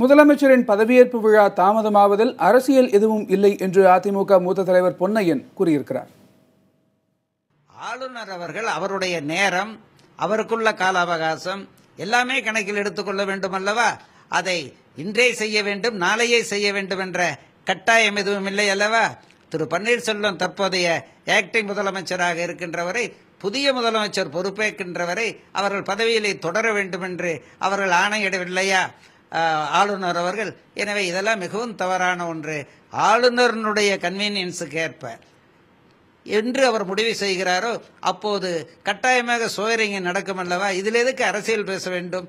முதலமைச்சரின் பதவியேற்பு விழா தாமதமாவதில் அரசியல் எதுவும் இல்லை என்று அதிமுக மூத்த தலைவர் பொன்னையன் கூறியிருக்கிறார் ஆளுநர் அவர்கள் அவருடைய நேரம் அவருக்குள்ள கால அவகாசம் எல்லாமே கணக்கில் எடுத்துக்கொள்ள வேண்டும் அல்லவா அதை இன்றே செய்ய வேண்டும் நாளையே செய்ய வேண்டும் என்ற கட்டாயம் எதுவும் இல்லை அல்லவா திரு பன்னீர்செல்வம் தற்போதைய ஆக்டிங் முதலமைச்சராக இருக்கின்றவரை புதிய முதலமைச்சர் பொறுப்பேற்கின்றவரை அவர்கள் பதவியிலே தொடர வேண்டும் என்று அவர்கள் ஆணையிடவில்லையா ஆளுநர் அவர்கள் எனவே இதெல்லாம் மிகவும் தவறான ஒன்று ஆளுநரனுடைய கன்வீனியன்ஸுக்கு ஏற்ப என்று அவர் முடிவு செய்கிறாரோ அப்போது கட்டாயமாக சோதரிங்க நடக்கும் அல்லவா இதில் எதுக்கு அரசியல் பேச வேண்டும்